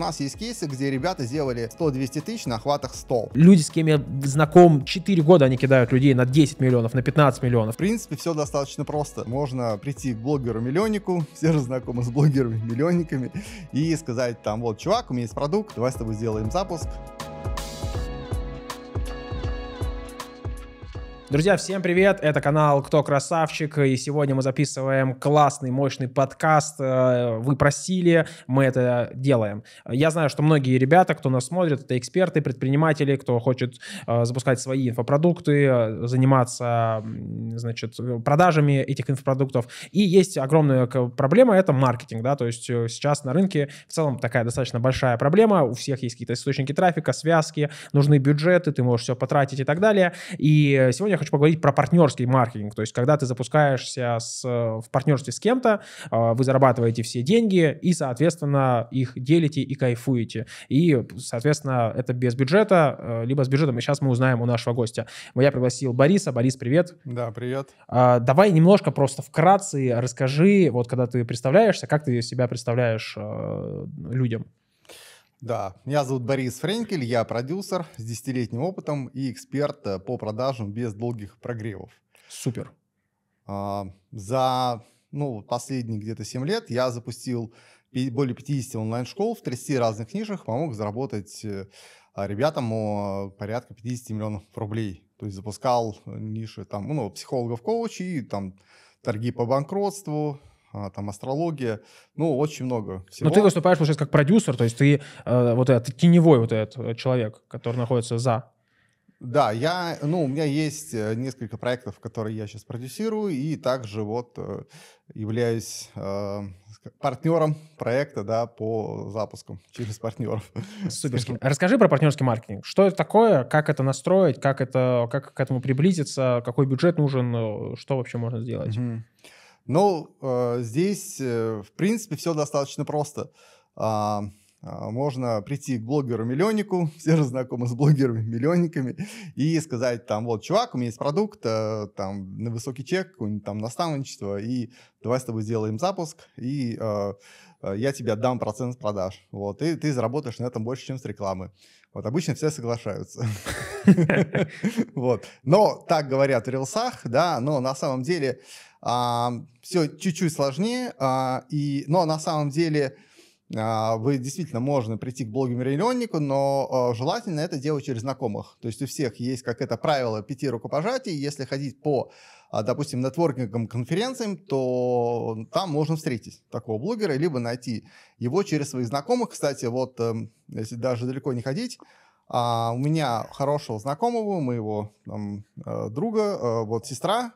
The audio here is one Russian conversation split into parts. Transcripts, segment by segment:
нас есть кейсы, где ребята сделали 100-200 тысяч на охватах 100. Люди, с кем я знаком 4 года, они кидают людей на 10 миллионов, на 15 миллионов. В принципе, все достаточно просто. Можно прийти к блогеру-миллионнику, все же знакомы с блогерами-миллионниками, и сказать там, вот, чувак, у меня есть продукт, давай с тобой сделаем запуск. Друзья, всем привет! Это канал «Кто красавчик?» И сегодня мы записываем классный, мощный подкаст. Э, вы просили, мы это делаем. Я знаю, что многие ребята, кто нас смотрит, это эксперты, предприниматели, кто хочет э, запускать свои инфопродукты, э, заниматься значит, продажами этих инфопродуктов. И есть огромная проблема — это маркетинг. Да? То есть сейчас на рынке в целом такая достаточно большая проблема. У всех есть какие-то источники трафика, связки, нужны бюджеты, ты можешь все потратить и так далее. И сегодня хочу поговорить про партнерский маркетинг. То есть, когда ты запускаешься с, в партнерстве с кем-то, а, вы зарабатываете все деньги и, соответственно, их делите и кайфуете. И, соответственно, это без бюджета, а, либо с бюджетом. И сейчас мы узнаем у нашего гостя. Я пригласил Бориса. Борис, привет. Да, привет. А, давай немножко просто вкратце расскажи, вот когда ты представляешься, как ты себя представляешь людям? Да, меня зовут Борис Френкель, я продюсер с десятилетним опытом и эксперт э, по продажам без долгих прогревов. Супер. А, за ну, последние где-то 7 лет я запустил более 50 онлайн-школ в 30 разных нишах, помог заработать э, ребятам порядка 50 миллионов рублей. То есть запускал э, ниши там, ну, психологов, коучей, там, торги по банкротству, а, там астрология, ну, очень много ну, всего. Но ты выступаешь уже как продюсер, то есть ты э, вот этот теневой вот этот э, человек, который находится за. Да, я, ну, у меня есть э, несколько проектов, которые я сейчас продюсирую, и также вот э, являюсь э, партнером проекта, да, по запуску через партнеров. Суперски. Расскажи про партнерский маркетинг. Что это такое, как это настроить, как это, как к этому приблизиться, какой бюджет нужен, что вообще можно сделать? Угу. Но ну, э, здесь, э, в принципе, все достаточно просто. А, а, можно прийти к блогеру-миллионнику, все же знакомы с блогерами-миллионниками, и сказать там, вот, чувак, у меня есть продукт, э, там, на высокий чек, там, наставничество, и давай с тобой сделаем запуск, и э, э я тебе отдам процент продаж, вот, и ты заработаешь на этом больше, чем с рекламы. Вот, обычно все соглашаются. Вот, но так говорят в рилсах, да, но на самом деле все чуть-чуть сложнее, а, и, но на самом деле а, вы действительно можно прийти к блогеру миллионнику но а, желательно это делать через знакомых. То есть у всех есть как это правило пяти рукопожатий. Если ходить по, допустим, нетворкингам, конференциям, то там можно встретить такого блогера, либо найти его через своих знакомых. Кстати, вот эм, если даже далеко не ходить, у меня хорошего знакомого, моего там, э, друга, э, вот сестра,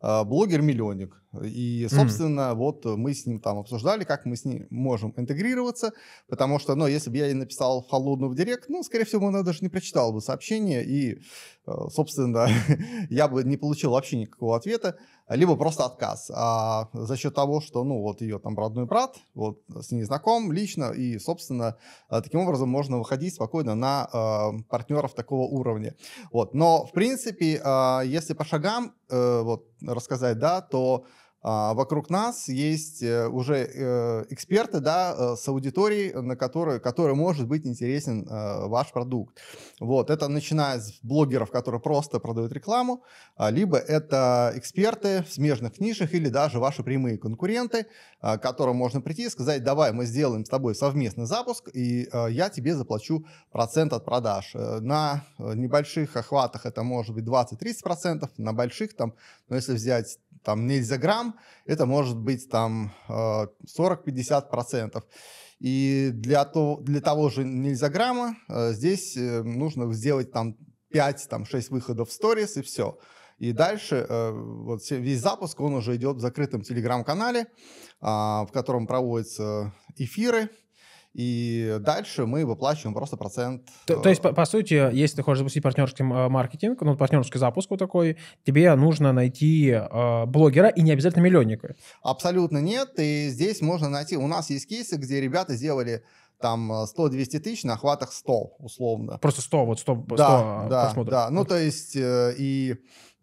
а, блогер-миллионник. И, собственно, mm. вот мы с ним там обсуждали, как мы с ним можем интегрироваться, потому что, ну, если бы я ей написал холодную в директ, ну, скорее всего, он даже не прочитал бы сообщение, и, э, собственно, я бы не получил вообще никакого ответа, либо просто отказ. А за счет того, что, ну, вот ее там родной брат, вот с ней знаком лично, и, собственно, э, таким образом можно выходить спокойно на э, партнеров такого уровня. Вот, но, в принципе, э, если по шагам, э, вот, рассказать, да, то а, вокруг нас есть э, уже э, эксперты да, э, с аудиторией, на которые, которые может быть интересен ваш продукт. Вот. Это начиная с блогеров, которые просто продают рекламу, а, либо это эксперты в смежных нишах или даже ваши прямые конкуренты, а, к которым можно прийти и сказать, давай мы сделаем с тобой совместный запуск, и я тебе заплачу процент от продаж. На небольших охватах это может быть 20-30%, на больших там, Но если взять там нельзя грамм, это может быть там 40-50%. Э, процентов, И для, того для того же нельзя грамма э, здесь э, нужно сделать там 5-6 там, выходов в сторис и все. И дальше вот весь запуск, он уже идет в закрытом телеграм-канале, а, в котором проводятся эфиры, и дальше мы выплачиваем просто процент. То, то э, есть, по, по сути, если ты хочешь запустить партнерский э, маркетинг, ну, партнерский запуск вот такой, тебе нужно найти э, блогера и не обязательно миллионника. Абсолютно нет. И здесь можно найти... У нас есть кейсы, где ребята сделали там 100-200 э, тысяч на охватах 100, условно. Просто 100, вот 100, 100 да, да, Да, ну, то есть, э, и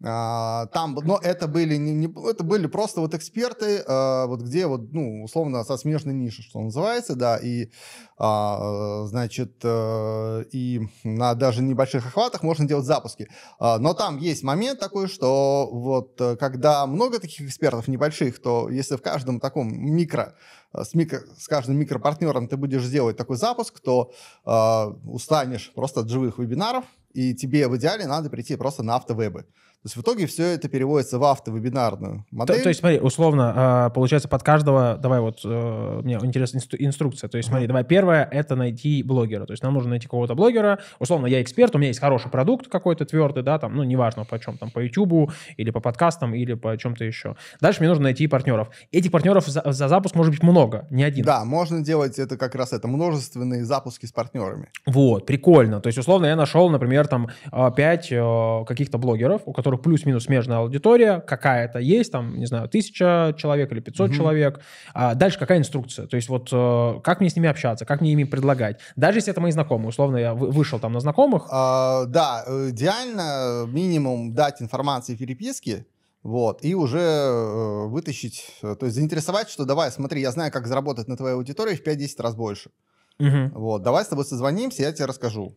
а, там, но это были не, не это были просто вот эксперты, а, вот где вот ну условно со смежной ниши, что называется, да, и а, значит э, и на даже небольших охватах можно делать запуски. Но там есть момент такой, что вот э, когда много таких экспертов небольших, то если в каждом таком микро э, с, микро, с каждым микропартнером ты будешь делать такой запуск, то э, устанешь просто от живых вебинаров, и тебе в идеале надо прийти просто на автовебы. То есть в итоге все это переводится в автовебинарную модель. То, то есть смотри, условно, а, получается под каждого, давай вот, э, мне интересна инструкция. То есть смотри, давай первое, это найти блогера. То есть нам нужно найти кого-то блогера. Условно, я эксперт, у меня есть хороший продукт какой-то твердый, да, там, ну, неважно по чем, там, по YouTube или по подкастам или по чем-то еще. Дальше мне нужно найти партнеров. Этих партнеров за, за запуск может быть много, не один. Да, можно делать это как раз это, множественные запуски с партнерами. Вот, прикольно. То есть условно я нашел, например, там 5 а, э, каких-то блогеров, у которых которых плюс-минус смежная аудитория какая-то есть, там, не знаю, тысяча человек или 500 угу. человек. А дальше какая инструкция? То есть вот э, как мне с ними общаться, как мне ими предлагать? Даже если это мои знакомые, условно, я вышел там на знакомых. А, да, э, идеально минимум дать информации в переписке, вот, и уже э, вытащить, э, то есть заинтересовать, что давай, смотри, я знаю, как заработать на твоей аудитории в 5-10 раз больше. Угу. Вот, давай с тобой созвонимся, я тебе расскажу.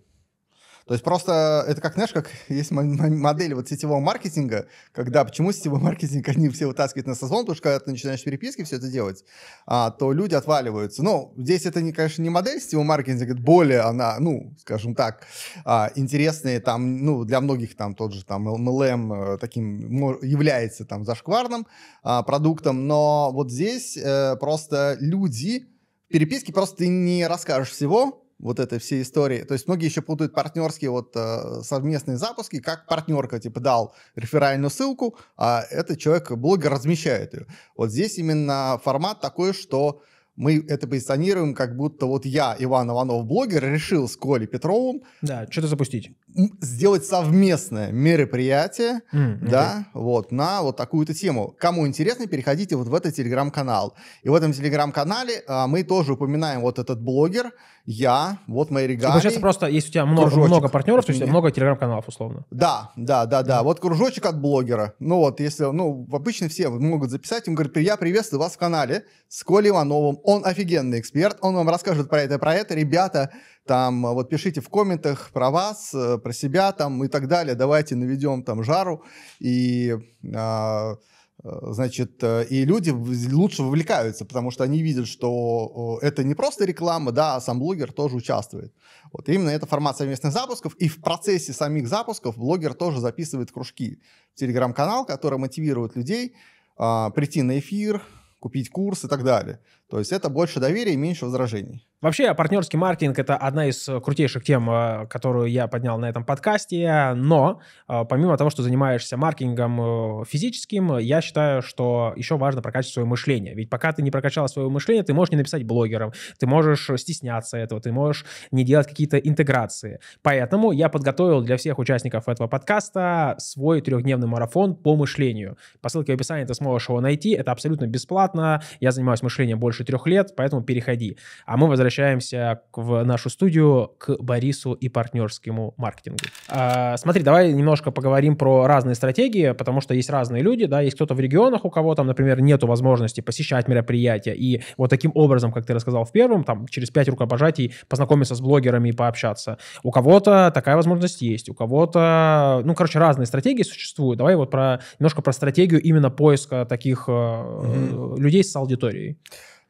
То есть просто это как, знаешь, как есть модель вот сетевого маркетинга, когда почему сетевой маркетинг одни все вытаскивают на созвон, потому что когда ты начинаешь переписки все это делать, а, то люди отваливаются. Ну, здесь это, не, конечно, не модель сетевого маркетинга, это более она, ну, скажем так, а, интересная там, ну, для многих там тот же там MLM эм, э, таким является там зашкварным а, продуктом, но вот здесь э, просто люди переписки просто ты не расскажешь всего, вот этой всей истории. То есть многие еще путают партнерские вот э, совместные запуски, как партнерка, типа, дал реферальную ссылку, а этот человек, блогер, размещает ее. Вот здесь именно формат такой, что мы это позиционируем, как будто вот я, Иван Иванов, блогер, решил с Колей Петровым... Да, что-то запустить сделать совместное мероприятие, mm-hmm. да, вот, на вот такую-то тему. Кому интересно, переходите вот в этот телеграм-канал. И в этом телеграм-канале а, мы тоже упоминаем вот этот блогер, я, вот мои регалии. Получается просто, если у тебя много, много партнеров, то есть много телеграм-каналов условно. Да, да, да, да. mm Вот кружочек от блогера. Ну вот, если, ну, обычно все могут записать, им говорят, я приветствую вас в канале с Колей Ивановым. Он офигенный эксперт, он вам расскажет про это, про это. Ребята, там а, вот пишите в комментах про вас, э, про себя там и так далее, давайте наведем там жару и а, э, значит, э, и люди лучше вовлекаются, потому что они видят, что это не просто реклама, да, а сам блогер тоже участвует. Вот именно это формат совместных запусков, и в процессе самих запусков блогер тоже записывает кружки в телеграм-канал, который мотивирует людей а, прийти на эфир, купить курс и так далее. То есть это больше доверия и меньше возражений. Вообще, партнерский маркетинг – это одна из э, крутейших тем, э, которую я поднял на этом подкасте, но э, помимо того, что занимаешься маркетингом физическим, я считаю, что еще важно прокачать свое мышление. Ведь пока ты не прокачал свое мышление, ты можешь не написать блогерам, ты можешь стесняться этого, ты можешь не делать какие-то интеграции. Поэтому я подготовил для всех участников этого подкаста свой трехдневный марафон по мышлению. По ссылке в описании ты сможешь его найти, это абсолютно бесплатно, я занимаюсь мышлением больше трех лет, поэтому переходи. А мы возвращаемся возвращаемся к, в нашу студию к Борису и партнерскому маркетингу. А, смотри, давай немножко поговорим про разные стратегии, потому что есть разные люди, да, есть кто-то в регионах, у кого там, например, нету возможности посещать мероприятия, и вот таким образом, как ты рассказал в первом, там, через пять рукопожатий познакомиться с блогерами и пообщаться. У кого-то такая возможность есть, у кого-то, ну, короче, разные стратегии существуют. Давай вот про немножко про стратегию именно поиска таких mm-hmm. людей с аудиторией.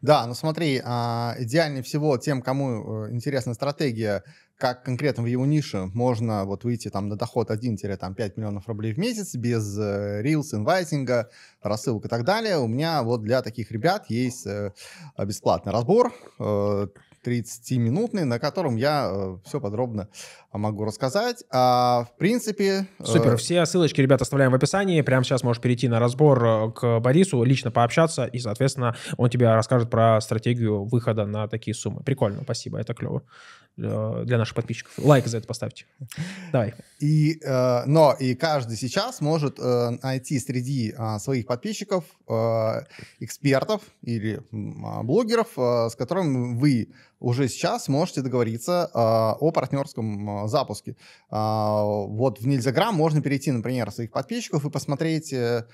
Да, ну смотри, а, идеальнее всего тем, кому э, интересна стратегия, как конкретно в его нише можно вот выйти там на доход 1-5 миллионов рублей в месяц без э, рилс, инвайтинга, рассылок и так далее. У меня вот для таких ребят есть э, бесплатный разбор, 30-минутный, на котором я э, все подробно могу рассказать. А, в принципе... Э... Супер, все ссылочки, ребята, оставляем в описании. Прямо сейчас можешь перейти на разбор э, к Борису, лично пообщаться, и, соответственно, он тебе расскажет про стратегию выхода на такие суммы. Прикольно, спасибо, это клево. Э, для наших подписчиков. Лайк за это поставьте. Давай. И, э, но и каждый сейчас может э, найти среди э, своих подписчиков э, экспертов или э, блогеров, э, с которыми вы уже сейчас можете договориться э, о партнерском э, запуске. Э, вот в нильзаграм можно перейти, например, своих подписчиков и посмотреть... Э,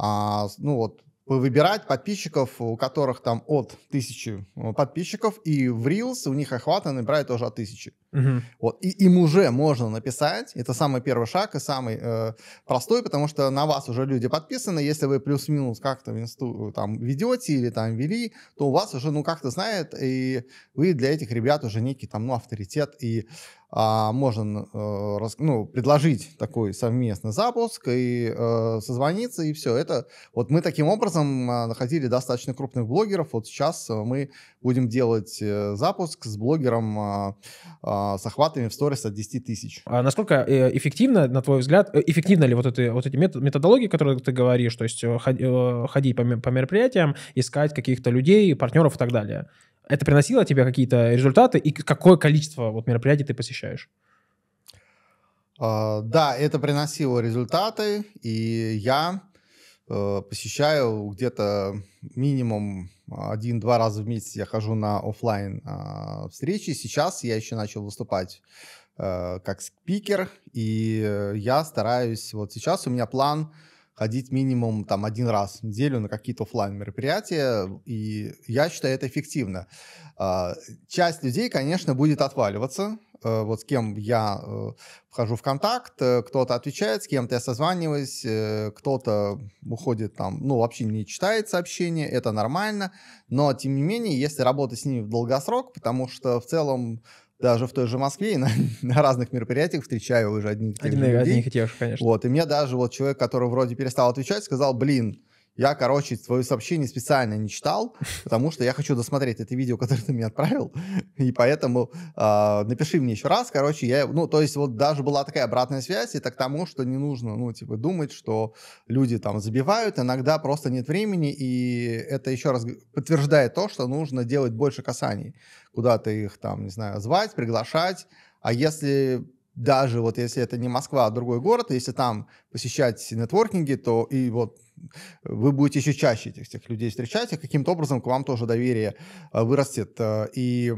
а, ну вот выбирать подписчиков, у которых там от тысячи э, подписчиков, и в Reels у них охваты набирают тоже от тысячи. Угу. Вот, и им уже можно написать, это самый первый шаг и самый э, простой, потому что на вас уже люди подписаны, если вы плюс-минус как-то в инсту, э, там ведете или там вели, то у вас уже ну как-то знает, и вы для этих ребят уже некий там ну авторитет, и а, можно э, рас, ну, предложить такой совместный запуск и э, созвониться, и все. Это вот мы таким образом а, находили достаточно крупных блогеров. Вот сейчас мы будем делать э, запуск с блогером э, э, с охватами в сторис от 10 тысяч. А насколько э, эффективно, на твой взгляд, э, эффективно ли вот, это, вот эти метод методологии, которые ты говоришь, то есть ходить по мероприятиям, искать каких-то людей, партнеров и так далее? Это приносило тебе какие-то результаты? И какое количество вот мероприятий ты посещаешь? Uh, да, это приносило результаты, и я uh, посещаю где-то минимум а, один-два раза в месяц я хожу на офлайн uh, встречи. Сейчас я еще начал выступать э, как спикер, и э, я стараюсь, вот сейчас у меня план ходить минимум там один раз в неделю на какие-то офлайн мероприятия, и я считаю это эффективно. А, часть людей, конечно, будет отваливаться, э, вот с кем я э, вхожу в контакт, э, кто-то отвечает, с кем-то я созваниваюсь, кто-то уходит там, ну, вообще не читает сообщения, это нормально, но, тем не менее, если работать с ними в долгосрок, потому что в целом даже в той же Москве и на, на разных мероприятиях встречаю уже одних. и тех Один, же людей. Одних и тех конечно. Вот, и мне даже вот человек, который вроде перестал отвечать, сказал, блин, я, короче, твое сообщение специально не читал, потому что я хочу досмотреть это видео, которое ты мне отправил, и поэтому э, напиши мне еще раз, короче, я, ну, то есть вот даже была такая обратная связь, это к тому, что не нужно, ну, типа, думать, что люди там забивают, иногда просто нет времени, и это еще раз подтверждает то, что нужно делать больше касаний, куда-то их там, не знаю, звать, приглашать, а если даже вот если это не Москва, а другой город, если там посещать нетворкинги, то и вот вы будете еще чаще этих, этих людей встречать, и каким-то образом к вам тоже доверие э, вырастет. Э, и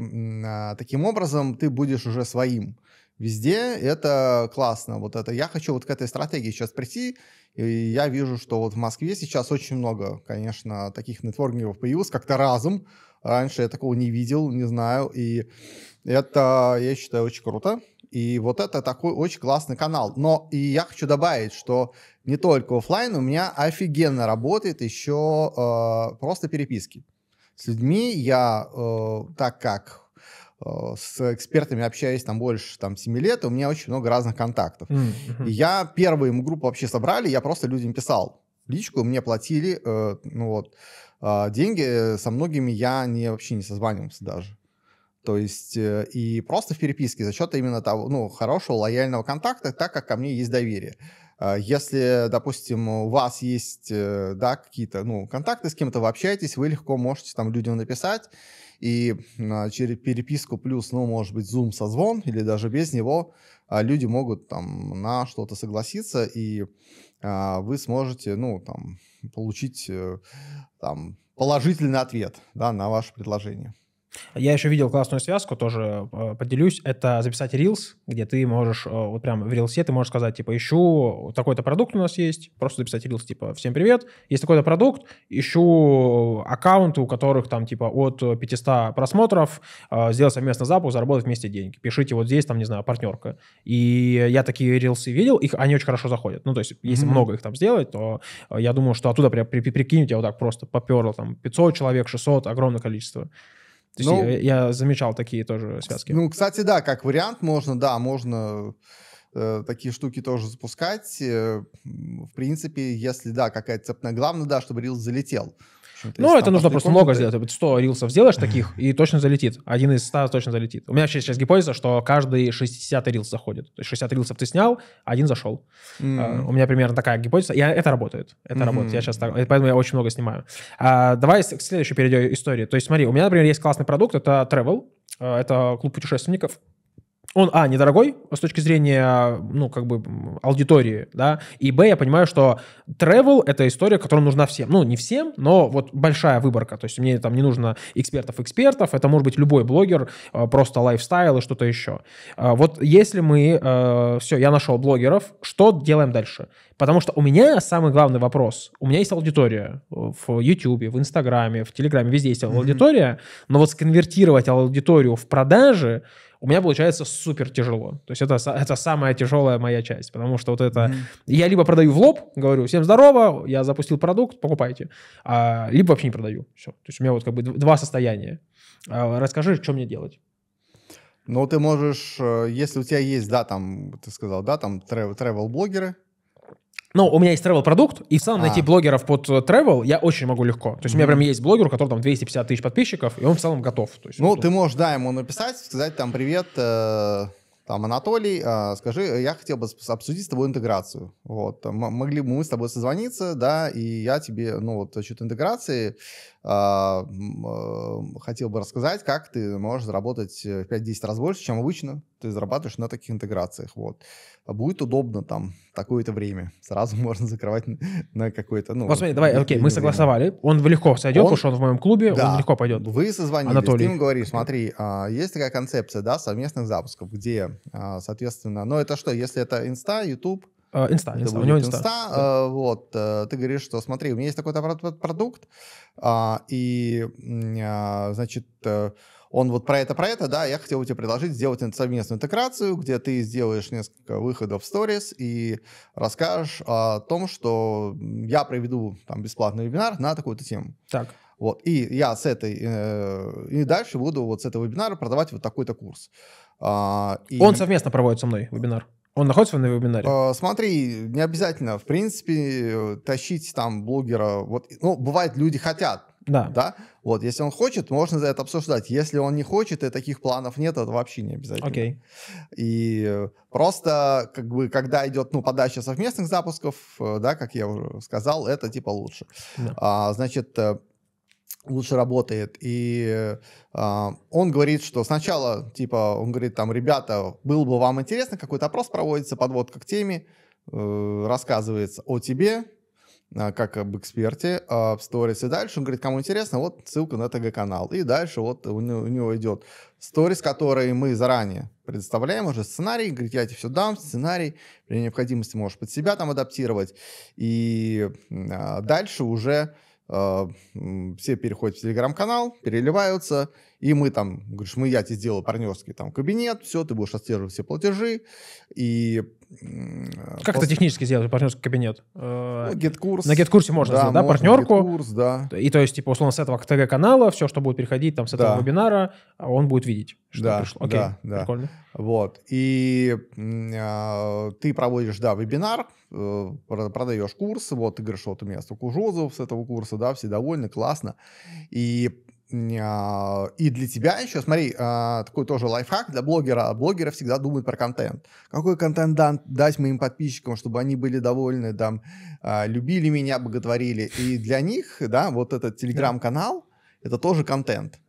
а, таким образом ты будешь уже своим везде, это классно. Вот это я хочу вот к этой стратегии сейчас прийти, и я вижу, что вот в Москве сейчас очень много, конечно, таких нетворкингов появилось, как-то разом. Раньше я такого не видел, не знаю, и это, я считаю, очень круто. И вот это такой очень классный канал. Но и я хочу добавить, что не только офлайн, у меня офигенно работает еще э, просто переписки с людьми. Я, э, так как э, с экспертами общаюсь там больше там, 7 лет, у меня очень много разных контактов. Mm-hmm. И я первую ему группу вообще собрали, я просто людям писал личку, мне платили э, ну вот, э, деньги, э, со многими я не, вообще не созванивался даже. То есть э, и просто в переписке за счет именно того, ну, хорошего, лояльного контакта, так как ко мне есть доверие. А если, допустим, у вас есть, э, да, какие-то, ну, контакты с кем-то, вы общаетесь, вы легко можете там людям написать, и а, через переписку плюс, ну, может быть, Zoom созвон или даже без него а, люди могут там на что-то согласиться, и вы сможете, ну, там, получить э, там положительный ответ, да, на ваше предложение. Я еще видел классную связку, тоже э, поделюсь. Это записать reels, где ты можешь, э, вот прям в рилсе ты можешь сказать, типа, ищу такой-то продукт у нас есть, просто записать reels типа, всем привет, есть такой-то продукт, ищу аккаунты, у которых там, типа, от 500 просмотров, э, сделать совместный запуск, заработать вместе деньги. Пишите вот здесь, там, не знаю, партнерка. И я такие рилсы видел, их, они очень хорошо заходят. Ну, то есть, если mm-hmm. много их там сделать, то я думаю, что оттуда при, при, прикинуть, я вот так просто поперл, там, 500 человек, 600, огромное количество. То есть ну, я, э, я замечал такие тоже связки. Ну, кстати, да, как вариант можно, да, можно э, такие штуки тоже запускать. Э, в принципе, если, да, какая-то цепная, главное, да, чтобы рилс залетел. Ну, ну это нужно просто много сделать. А вот 100 рилсов сделаешь таких, и точно залетит. Один из 100 точно залетит. У меня сейчас, сейчас гипотеза, что каждый 60 рилс заходит. То есть 60 рилсов ты снял, один зашел. А, у меня примерно такая гипотеза. и это работает. Это работает. Я сейчас так, поэтому я очень много снимаю. А, давай к следующей перейдем истории. То есть смотри, у меня, например, есть классный продукт, это travel. Это клуб путешественников он, а, недорогой с точки зрения, ну, как бы, аудитории, да, и, б, я понимаю, что travel — это история, которая нужна всем. Ну, не всем, но вот большая выборка, то есть мне там не нужно экспертов-экспертов, это может быть любой блогер, э, просто лайфстайл и что-то еще. Э, вот если мы, э, все, я нашел блогеров, что делаем дальше? Потому что у меня самый главный вопрос, у меня есть аудитория в YouTube, в Инстаграме, в Телеграме, везде есть аудитория, mm-hmm. но вот сконвертировать аудиторию в продажи — у меня получается супер тяжело. То есть это, это самая тяжелая моя часть, потому что вот это... Mm-hmm. Я либо продаю в лоб, говорю, всем здорово, я запустил продукт, покупайте, а, либо вообще не продаю. Все. То есть у меня вот как бы два состояния. А, расскажи, что мне делать. Ну, ты можешь, э, если у тебя есть, да, там, ты сказал, да, там travel-блогеры, ну, у меня есть travel продукт и в целом а. найти блогеров под э, travel я очень могу легко. То есть mm у меня прям есть блогер, у которого там 250 тысяч подписчиков, и он в целом готов. То есть, ну, вот, ты можешь, да, ему написать, сказать там «Привет, э, там, Анатолий, э, скажи, э, я хотел бы обсудить с тобой интеграцию. Вот, могли бы мы с тобой созвониться, да, и я тебе, ну, вот, счет интеграции э, э, хотел бы рассказать, как ты можешь заработать э, в 5-10 раз больше, чем обычно, ты зарабатываешь на таких интеграциях, вот. А будет удобно там такое-то время, сразу можно закрывать на, какое-то, ну... Вот давай, окей, мы согласовали, он легко сойдет, он, потому что он в моем клубе, да, он легко пойдет. Вы созвонились, Анатолий. ты им говоришь, смотри, а, есть такая концепция, да, совместных запусков, где, а, соответственно, ну это что, если это инста, Ютуб, а, Инста, инста, у него инста. инста да. вот, э, ты говоришь, что смотри, у меня есть такой-то продукт, и, значит, э, он вот про это, про это, да, я хотел тебе предложить сделать совместную интеграцию, где ты сделаешь несколько выходов в сторис и расскажешь о том, что я проведу там бесплатный вебинар на такую-то тему. Так. Вот, и я с этой, э, и дальше буду вот с этого вебинара продавать вот такой-то курс. А, и... Он совместно проводит со мной вебинар? Он находится на вебинаре? А, смотри, не обязательно. В принципе, э, тащить там блогера. Вот, ну, бывает, люди хотят да. да. Вот, если он хочет, можно за это обсуждать. Если он не хочет, и таких планов нет, это вообще не обязательно. Окей. И просто, как бы, когда идет, ну, подача совместных запусков, э, да, как я уже сказал, это типа лучше. Да. А, значит, э, лучше работает. И э, он говорит, что сначала, типа, он говорит, там, ребята, было бы вам интересно, какой-то опрос проводится, подводка к теме, э, рассказывается о тебе, а, как об эксперте а, в сторис. И дальше он говорит, кому интересно, вот ссылка на ТГ-канал. И дальше вот у него, у него идет сторис, который мы заранее предоставляем уже сценарий. Говорит, я тебе все дам, сценарий. При необходимости можешь под себя там адаптировать. И а, дальше уже все переходят в телеграм-канал, переливаются, и мы там, говоришь, мы, я тебе сделаю партнерский там кабинет, все, ты будешь отслеживать все платежи, и как это технически сделать, партнерский кабинет? Ну, GetCourse. Э, на GetCourse можно сделать, да, партнерку? GetCourse, да. И то есть, типа, условно, с этого ТГ-канала все, что будет переходить там с этого вебинара, он будет видеть, что пришло. Окей, да, да. прикольно. Вот. И а, ты проводишь, да, вебинар, э, продаешь курс, вот, ты говоришь, вот у меня столько с этого курса, да, все довольны, классно. И а, и для тебя еще, смотри, а, такой тоже лайфхак для блогера. А блогеры всегда думают про контент. Какой контент дать моим подписчикам, чтобы они были довольны, там, любили меня, боготворили. И для них, да, вот этот телеграм-канал, это тоже контент.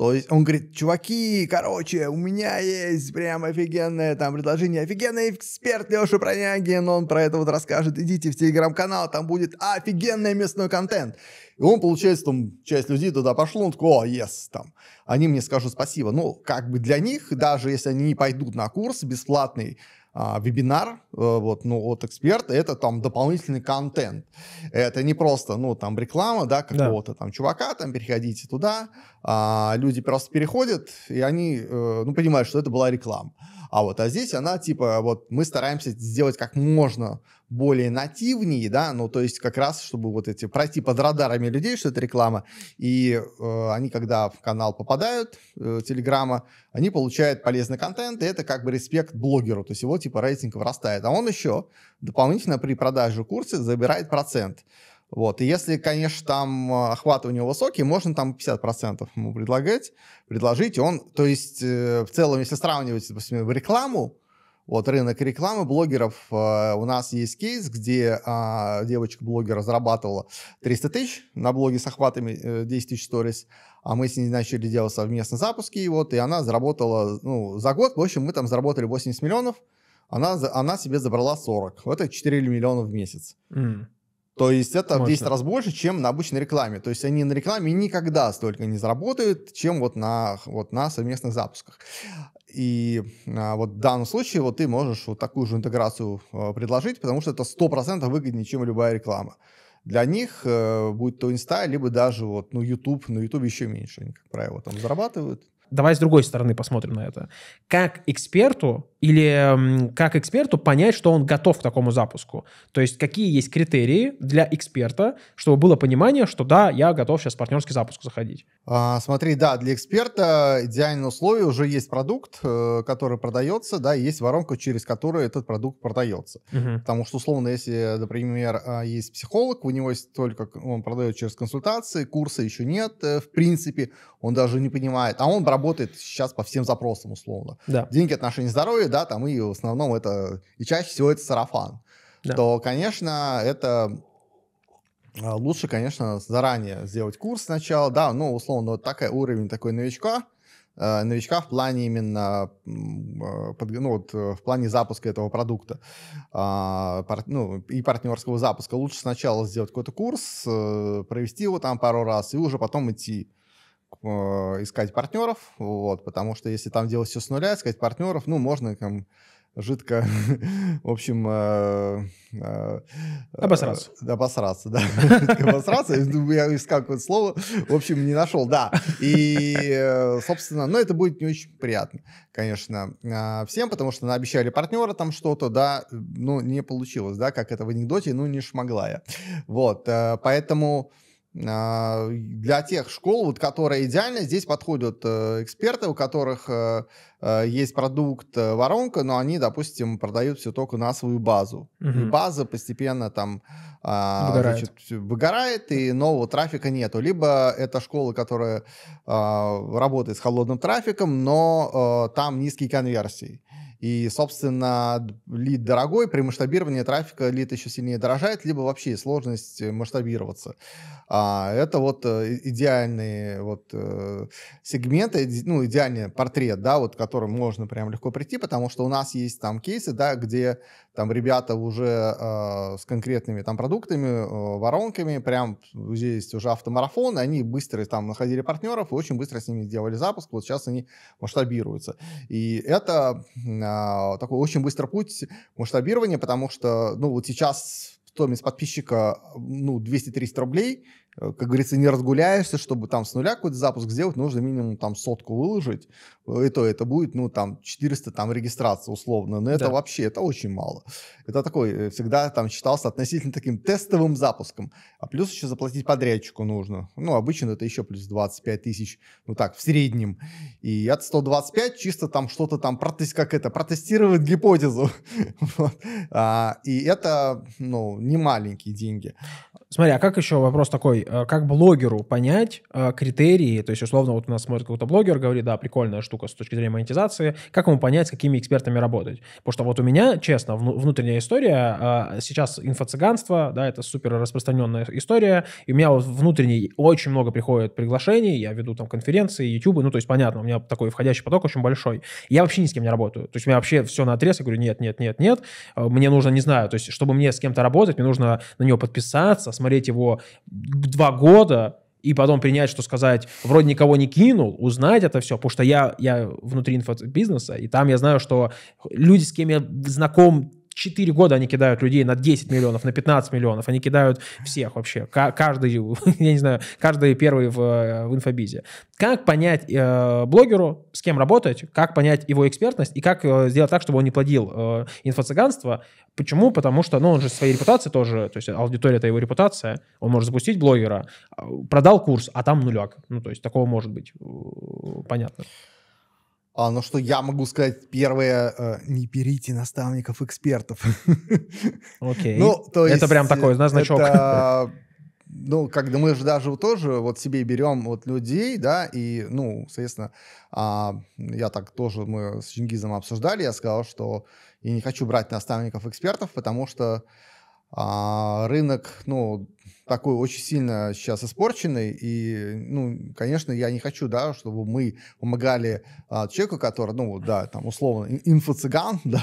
То есть он говорит, чуваки, короче, у меня есть прям офигенное там предложение, офигенный эксперт Леша Пронягин, он про это вот расскажет, идите в телеграм-канал, там будет офигенный местной контент. И он, получается, там часть людей туда пошло, он такой, о, yes, там. Они мне скажут спасибо. Ну, как бы для них, даже если они не пойдут на курс бесплатный, а, вебинар э, вот, ну, от эксперта, это там дополнительный контент. Это не просто, ну, там реклама, да, какого-то да. там чувака, там переходите туда, а, люди просто переходят, и они, э, ну, понимают, что это была реклама. А вот а здесь она типа вот мы стараемся сделать как можно более нативнее, да, ну то есть как раз чтобы вот эти пройти под радарами людей, что это реклама, и э, они когда в канал попадают э, Телеграма, они получают полезный контент, и это как бы респект блогеру, то есть его типа рейтинг вырастает, а он еще дополнительно при продаже курса забирает процент. Вот. И если, конечно, там а, охват у него высокий, можно там 50% ему предлагать, предложить. Он, то есть, э, в целом, если сравнивать, допустим, рекламу, вот рынок рекламы блогеров. Э, у нас есть кейс, где э, девочка-блогер разрабатывала 300 тысяч на блоге с охватами э, 10 тысяч сторис, а мы с ней начали делать совместные запуски, и вот, и она заработала, ну, за год, в общем, мы там заработали 80 миллионов, она, она себе забрала 40. это 4 миллиона в месяц. Mm. То есть это Можно. в 10 раз больше, чем на обычной рекламе. То есть они на рекламе никогда столько не заработают, чем вот на, вот на совместных запусках. И а, вот в данном случае вот ты можешь вот такую же интеграцию а, предложить, потому что это 100% выгоднее, чем любая реклама. Для них, э, будь то Инста, либо даже вот, ну, YouTube, на YouTube еще меньше они, как правило, там зарабатывают давай с другой стороны посмотрим на это. Как эксперту или как эксперту понять, что он готов к такому запуску? То есть какие есть критерии для эксперта, чтобы было понимание, что да, я готов сейчас в партнерский запуск заходить? А, смотри, да, для эксперта идеальные условия уже есть продукт, э, который продается, да, и есть воронка, через которую этот продукт продается. Угу. Потому что, условно, если, например, а, есть психолог, у него есть только, он продает через консультации, курса еще нет, э, в принципе, он даже не понимает, а он работает работает сейчас по всем запросам условно. Да. Деньги, отношения, здоровье, да, там и в основном это, и чаще всего это сарафан. Да. То, конечно, это а, лучше, конечно, заранее сделать курс сначала, да, ну, условно, вот такой уровень такой новичка, э, новичка в плане именно э, ну, вот, э, в плане запуска этого продукта а, ну, и партнерского запуска. Лучше сначала сделать какой-то курс, провести его там пару раз и уже потом идти Э, искать партнеров, вот, потому что если там делать все с нуля, искать партнеров, ну, можно там жидко, в общем... Э, э, обосраться. Э, обосраться, да. обосраться, ну, я искал какое-то слово, в общем, не нашел, да. И, собственно, но это будет не очень приятно, конечно, а, всем, потому что обещали партнера там что-то, да, ну, не получилось, да, как это в анекдоте, ну, не шмогла я. Вот, Поэтому а, для тех школ, вот, которые идеально здесь подходят э, эксперты, у которых э, э, есть продукт воронка, но они, допустим, продают все только на свою базу. Угу. И база постепенно там а, выгорает. Значит, выгорает, и нового трафика нету. Либо это школа, которая а, работает с холодным трафиком, но там низкие конверсии. И, собственно, лид дорогой, при масштабировании трафика лид еще сильнее дорожает, либо вообще сложность э, масштабироваться. А, это вот э, идеальные вот э, сегменты, ну, идеальный портрет, да, вот к которым можно прям легко прийти, потому что у нас есть там кейсы, да, где там ребята уже э, с конкретными там продуктами, э, воронками, прям здесь уже автомарафон, они быстро там находили партнеров и очень быстро с ними сделали запуск, вот сейчас они масштабируются. И это э, такой очень быстрый путь масштабирования, потому что, ну, вот сейчас стоимость подписчика, ну, 200-300 рублей, Э, как говорится, не разгуляешься, чтобы там с нуля какой-то запуск сделать, нужно минимум там сотку выложить, э, и то это будет, ну, там, 400 там регистрация условно, но это да. вообще, это очень мало. Это такой, э, всегда там считался относительно таким тестовым запуском, а плюс еще заплатить подрядчику нужно, ну, обычно это еще плюс 25 тысяч, ну, так, в среднем, и от 125 чисто там что-то там, протест, как это, протестировать гипотезу, а, и это, ну, не маленькие деньги. Смотри, а как еще вопрос такой, э, как блогеру понять э, критерии, то есть условно вот у нас смотрит какой-то блогер, говорит, да, прикольная штука с точки зрения монетизации, как ему понять, с какими экспертами работать? Потому что вот у меня, честно, внутренняя история, э, сейчас инфо-цыганство, да, это супер распространенная история, и у меня вот внутренний очень много приходит приглашений, я веду там конференции, ютубы, ну то есть понятно, у меня такой входящий поток очень большой, я вообще ни с кем не работаю, то есть у меня вообще все на отрез, я говорю, нет, нет, нет, нет, мне нужно, не знаю, то есть чтобы мне с кем-то работать, мне нужно на него подписаться, смотреть его два года, и потом принять, что сказать, вроде никого не кинул, узнать это все, потому что я, я внутри инфобизнеса, и там я знаю, что люди, с кем я знаком 4 года они кидают людей на 10 миллионов, на 15 миллионов. Они кидают всех вообще. Каждый, я не знаю, каждый первый в, э, в инфобизе. Как понять э, блогеру, с кем работать, как понять его экспертность и как э, сделать так, чтобы он не плодил э, инфо-цыганство. Почему? Потому что, ну, он же своей репутации тоже, то есть аудитория — это его репутация. Он может запустить блогера, а, продал курс, а там нулек. Ну, то есть такого может быть. Понятно. А, ну что, я могу сказать первое, э, не берите наставников экспертов. Окей. Ну, то есть... Это прям такой, знаешь, значок. Это, ну, когда мы же даже тоже вот себе берем вот людей, да, и, ну, соответственно, а, я так тоже, мы с Чингизом обсуждали, я сказал, что я не хочу брать наставников экспертов, потому что а, рынок, ну, такой очень сильно сейчас испорченный, и, ну, конечно, я не хочу, да, чтобы мы помогали а, человеку, который, ну, да, там, условно, инфо-цыган, да,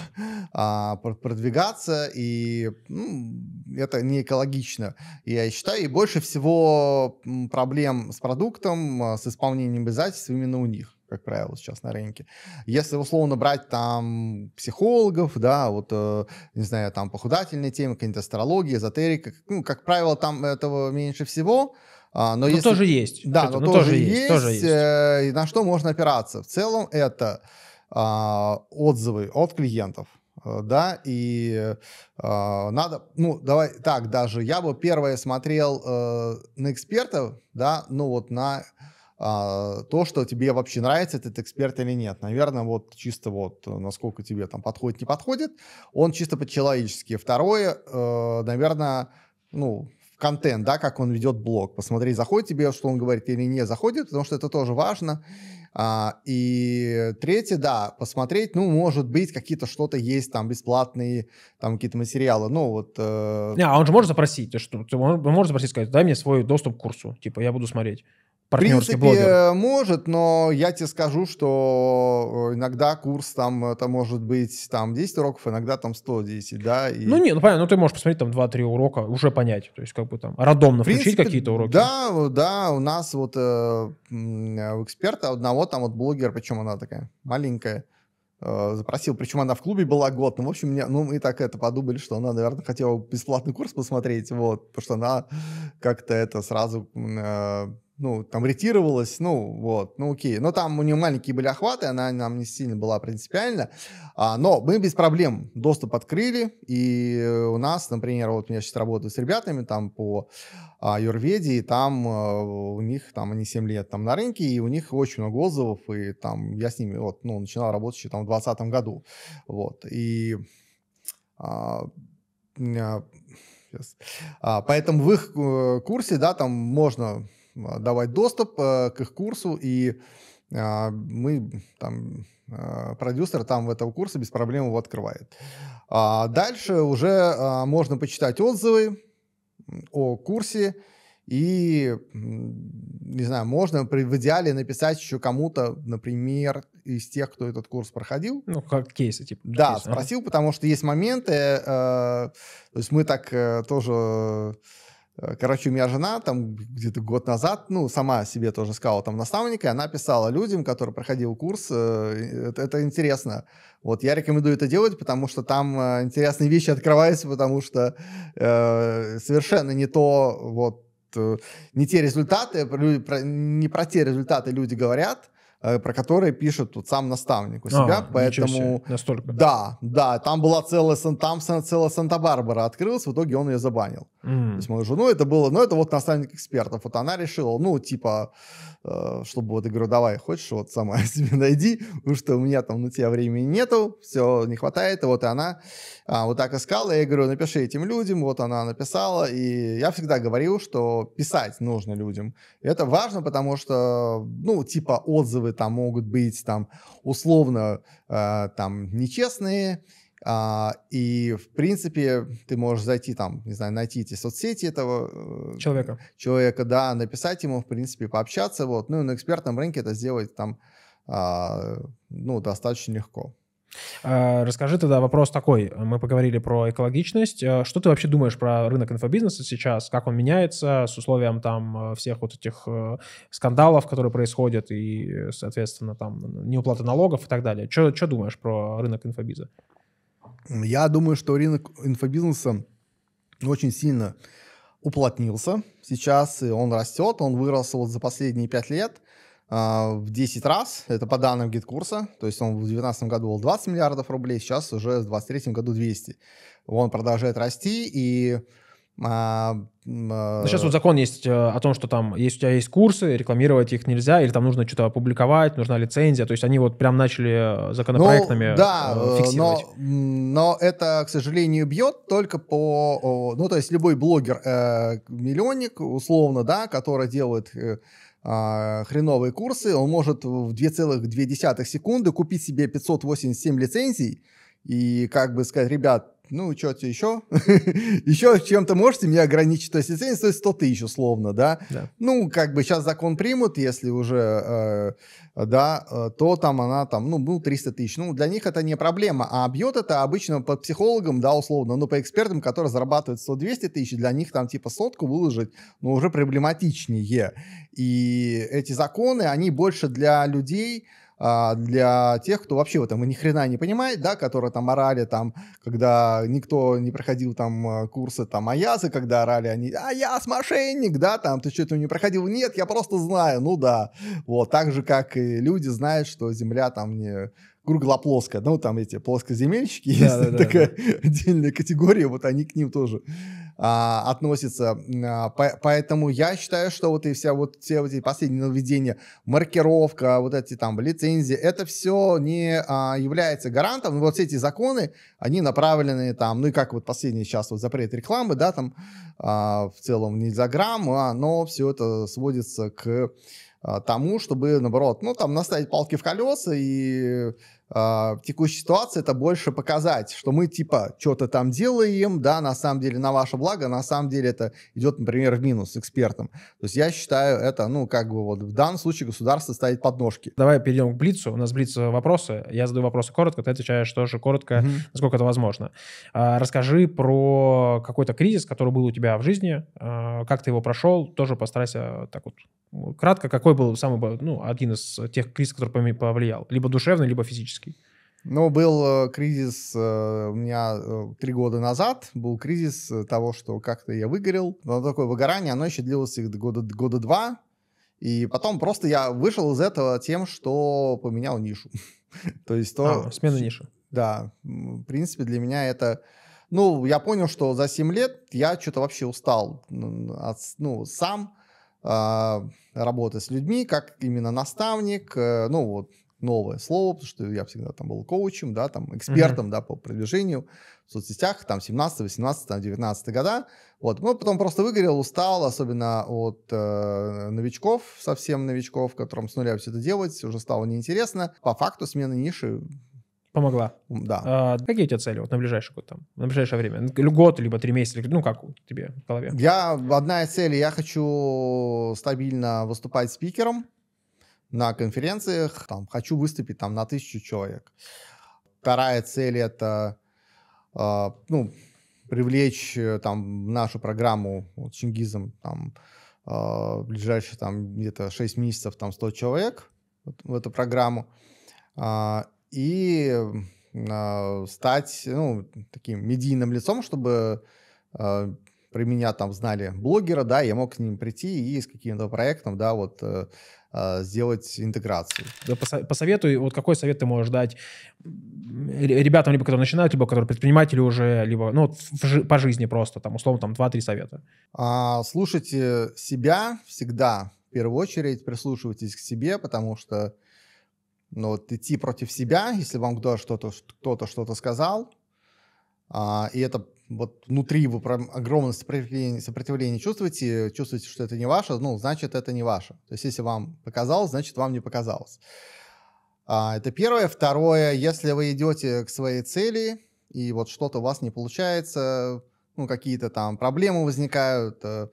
а, продвигаться, и ну, это не экологично, я считаю, и больше всего проблем с продуктом, а, с исполнением обязательств именно у них как правило, сейчас на рынке. Если условно брать там психологов, да, вот, э, не знаю, там похудательные темы, какие-нибудь астрологии, эзотерика, ну, как правило, там этого меньше всего, а, но, но если... тоже есть. Да, но, но тоже, тоже есть. Тоже есть. Э, на что можно опираться? В целом это э, отзывы от клиентов, э, да, и э, надо, ну, давай так даже, я бы первое смотрел э, на экспертов, да, ну вот на а, то, что тебе вообще нравится этот эксперт или нет. Наверное, вот чисто вот э, насколько тебе там подходит, не подходит, он чисто по-человечески. Второе, э, наверное, ну, контент, да, как он ведет блог. Посмотри, заходит тебе, что он говорит или не заходит, потому что это тоже важно. А, и третье, да, посмотреть, ну, может быть, какие-то что-то есть там бесплатные, там какие-то материалы, ну, вот... Э, не, а он же может запросить, что, он может запросить, сказать, дай мне свой доступ к курсу, типа, я буду смотреть партнерский в принципе, блогер. может, но я тебе скажу, что э, иногда курс там, это может быть там 10 уроков, иногда там 110, да. И... Ну, не, ну понятно, ну ты можешь посмотреть там 2-3 урока, уже понять, то есть как бы там рандомно включить какие-то уроки. Да, да, у нас вот э, у эксперта одного там вот блогер, причем она такая маленькая, э, запросил, причем она в клубе была год, ну, в общем, мне, ну, мы так это подумали, что она, наверное, хотела бесплатный курс посмотреть, вот, потому что она как-то это сразу э, ну, там ретировалась, ну, вот, ну, окей. Но там у нее маленькие были охваты, она нам не сильно была принципиально. А, но мы без проблем доступ открыли, и э, у нас, например, вот я сейчас работаю с ребятами там по а, Юрведе, и там а, у них, там, они 7 лет там на рынке, и у них очень много отзывов, и там я с ними, вот, ну, начинал работать еще там в 2020 году, вот, и... А, а, а, Поэтому в их э, курсе, да, там можно а, давать доступ э, к их курсу, и а, мы там а, продюсер там в этого курса без проблем его открывает. Дальше уже можно почитать отзывы о курсе, и, не знаю, можно в идеале написать еще кому-то, например, из тех, кто этот курс проходил. Ну, как кейсы, типа. Да, кейсы, спросил, а? потому что есть моменты, э, то есть мы так э, тоже Э, короче, у меня жена там где-то год назад, ну, сама себе тоже сказала там наставника, и она писала людям, которые проходил курс, э, это, это интересно. Вот я рекомендую это делать, потому что там э, интересные вещи открываются, потому что э, совершенно не то, вот, э, не те результаты, не про те результаты люди говорят, Э, про которые пишет вот сам наставник у а, себя, а, поэтому... Настолько. Да, да, там была целая, там целая Санта-Барбара открылась, в итоге он ее забанил. Mm. То есть мою жену это было, ну это вот наставник экспертов, вот она решила, ну типа, э, чтобы вот, я говорю, давай, хочешь, вот сама себе найди, потому что у меня там на тебя времени нету, все, не хватает, и вот и она а, вот так искала, я говорю, напиши этим людям, вот она написала, и я всегда говорил, что писать нужно людям. это важно, потому что, ну, типа отзывы там могут быть там условно э, там нечестные, а, и, в принципе, ты можешь зайти там, не знаю, найти эти соцсети этого э, человека, человека да, написать ему, в принципе, пообщаться, вот. Ну, и на экспертном рынке это сделать там, а, ну, достаточно легко. Э, расскажи тогда вопрос такой. Мы поговорили про экологичность. Э, что ты вообще думаешь про рынок инфобизнеса сейчас? Как он меняется с условием там э, всех вот этих скандалов, которые происходят, и, соответственно, там неуплаты налогов и так далее? Что что думаешь про рынок инфобиза? Я думаю, что рынок инфобизнеса очень сильно уплотнился сейчас, и он растет, он вырос вот за последние пять лет – а, в 10 раз, это по данным гид-курса, то есть он в 2019 году был 20 миллиардов рублей, сейчас уже в 2023 году 200. Он продолжает расти, и а, а... Ну, сейчас вот закон есть э, о том, что там, если у тебя есть курсы, рекламировать их нельзя, или там нужно что-то опубликовать, нужна лицензия. То есть они вот прям начали э, законопроектами ну, да, э, фиксировать. Но, но это, к сожалению, бьет только по... Ну, то есть любой блогер-миллионник, условно, да, который делает э, хреновые курсы, он может в 2,2 секунды купить себе 587 лицензий и как бы сказать, ребят, ну, что-то еще, еще чем-то можете меня ограничить, то есть лицензия стоит 100 тысяч условно, да? да, ну, как бы сейчас закон примут, если уже, э, да, э, то там она там, ну, ну, 300 тысяч, ну, для них это не проблема, а бьет это обычно по психологам, да, условно, но ну, по экспертам, которые зарабатывают 100-200 тысяч, для них там типа сотку выложить, ну, уже проблематичнее, и эти законы, они больше для людей, а, для тех, кто вообще в этом ни хрена не понимает, да, которые там орали там, когда никто не проходил там а, курсы там Аязы, когда орали они, а я с мошенник, да, там, ты что-то не проходил? Нет, я просто знаю, ну да. Вот, так же, как и люди знают, что Земля там не кругла плоская. Ну, там эти плоскоземельщики да, есть, да, такая да. отдельная категория, вот они к ним тоже а, относятся. А, по, поэтому я считаю, что вот и вся вот все вот эти последние нововведения, маркировка, вот эти там лицензии, это все не а, является гарантом. вот все эти законы, они направлены там, ну и как вот последний сейчас вот запрет рекламы, да, там а, в целом не за грамм, а, но все это сводится к а, тому, чтобы, наоборот, ну, там, наставить палки в колеса и а, в текущей ситуации это больше показать, что мы типа что-то там делаем, да, на самом деле на ваше благо, на самом деле это идет, например, в минус экспертам. То есть я считаю это, ну, как бы вот в данном случае государство ставит подножки. Давай перейдем к Блицу. У нас Блиц вопросы. Я задаю вопросы коротко, ты отвечаешь тоже коротко, mm-hmm. насколько это возможно. А, расскажи про какой-то кризис, который был у тебя в жизни, а, как ты его прошел, тоже постарайся так вот кратко, какой был самый, ну, один из тех кризисов, который повлиял, либо душевный, либо физический экономический? Ну, был э, кризис э, у меня э, три года назад, был кризис того, что как-то я выгорел. Но такое выгорание, оно еще длилось года, года два. И потом просто я вышел из этого тем, что поменял нишу. то есть то... А, смена ниши. Да, в принципе, для меня это... Ну, я понял, что за 7 лет я что-то вообще устал от, ну, сам а, работы с людьми, как именно наставник. ну, вот новое слово, потому что я всегда там был коучем, да, там экспертом, mm-hmm. да, по продвижению в соцсетях, там 17, 18, там 19 года, вот, ну, потом просто выгорел, устал, особенно от э, новичков, совсем новичков, которым с нуля все это делать, уже стало неинтересно, по факту смена ниши Помогла. Да. А, какие у тебя цели вот, на ближайший год там? На ближайшее время? Год, либо три месяца, ну как тебе в голове? Я, одна из целей, я хочу стабильно выступать спикером на конференциях, там, хочу выступить там на тысячу человек. Вторая цель это, э, ну, привлечь э, там нашу программу вот, Чингизом там э, ближайшие там где-то 6 месяцев там 100 человек вот, в эту программу э, и э, стать ну таким медийным лицом, чтобы э, при меня там знали блогера, да, я мог к ним прийти и с каким-то проектом, да, вот э, а, сделать интеграцию. Да, посоветуй, вот какой совет ты можешь дать ребятам, либо которые начинают, либо которые предприниматели уже, либо ну, в, по жизни просто, там, условно, там 2-3 совета. А, слушайте себя всегда, в первую очередь, прислушивайтесь к себе, потому что ну, вот, идти против себя, если вам кто-то что-то, кто-то что-то сказал, а, и это вот внутри вы прям огромное сопротивление, сопротивление чувствуете, чувствуете, что это не ваше, ну, значит, это не ваше. То есть, если вам показалось, значит, вам не показалось. А, это первое. Второе, если вы идете к своей цели, и вот что-то у вас не получается, ну, какие-то там проблемы возникают, э,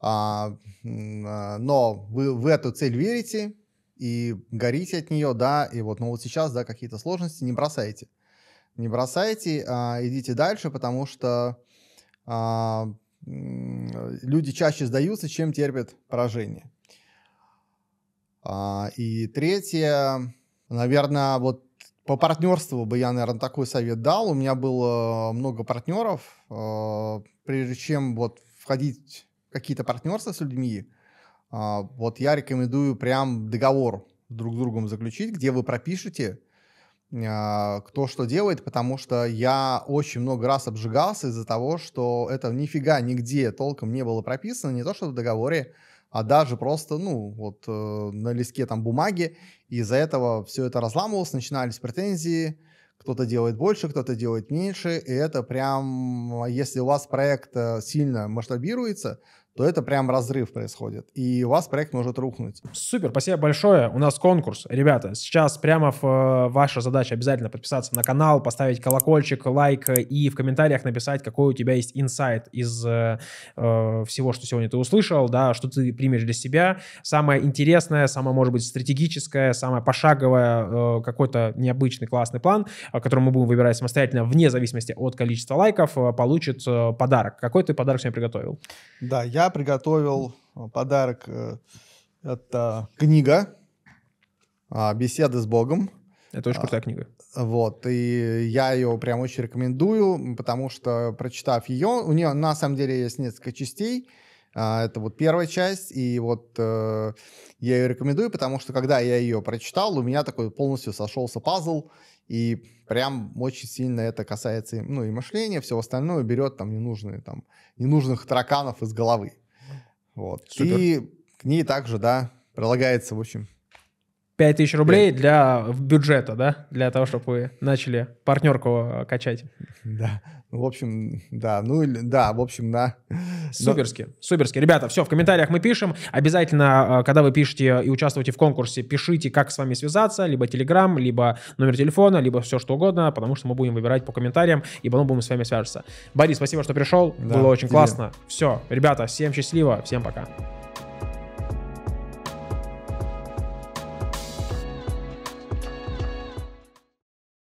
а, а, но вы в эту цель верите и горите от нее, да, и вот, ну, вот сейчас, да, какие-то сложности не бросайте не бросайте, а, идите дальше, потому что а, люди чаще сдаются, чем терпят поражение. А, и третье, наверное, вот по партнерству бы я, наверное, такой совет дал. У меня было много партнеров. А, прежде чем вот входить в какие-то партнерства с людьми, а, вот я рекомендую прям договор друг с другом заключить, где вы пропишете, а, кто что делает, потому что я очень много раз обжигался из-за того, что это нифига нигде толком не было прописано, не то что в договоре, а даже просто, ну, вот э, на листке там бумаги, из-за этого все это разламывалось, начинались претензии, кто-то делает больше, кто-то делает меньше, и это прям, если у вас проект э, сильно масштабируется, то это прям разрыв происходит. И у вас проект может рухнуть. Супер, спасибо большое. У нас конкурс. Ребята, сейчас прямо в, э, ваша задача обязательно подписаться на канал, поставить колокольчик, лайк и в комментариях написать, какой у тебя есть инсайт из э, э, всего, что сегодня ты услышал, да, что ты примешь для себя. Самое интересное, самое, может быть, стратегическое, самое пошаговое, э, какой-то необычный классный план, э, который мы будем выбирать самостоятельно, вне зависимости от количества лайков, получит подарок. Какой ты подарок сегодня приготовил? Да, я я приготовил э, подарок. Э, это книга а, «Беседы с Богом». Это очень крутая книга. А, вот, и я ее прям очень рекомендую, потому что, прочитав ее, у нее на самом деле есть несколько частей. А, это вот первая часть, и вот э, я ее рекомендую, потому что когда я ее прочитал, у меня такой полностью сошелся пазл, и прям очень сильно это касается, ну, и мышления, всего остального, берет там ненужные, там, ненужных тараканов из головы. Вот. Супер. И к ней также, да, прилагается, в общем, 5 тысяч рублей 5. для бюджета, да? Для того, чтобы вы начали партнерку э, качать. Да. Ну, в общем, да, ну или да, в общем, да. Суперски, суперски. Ребята, все, в комментариях мы пишем. Обязательно, э, когда вы пишете и участвуете в конкурсе, пишите, как с вами связаться, либо Telegram, либо номер телефона, либо все что угодно, потому что мы будем выбирать по комментариям, и потом будем с вами связываться. Борис, спасибо, что пришел, да, было очень тебе. классно. Все, ребята, всем счастливо, всем пока.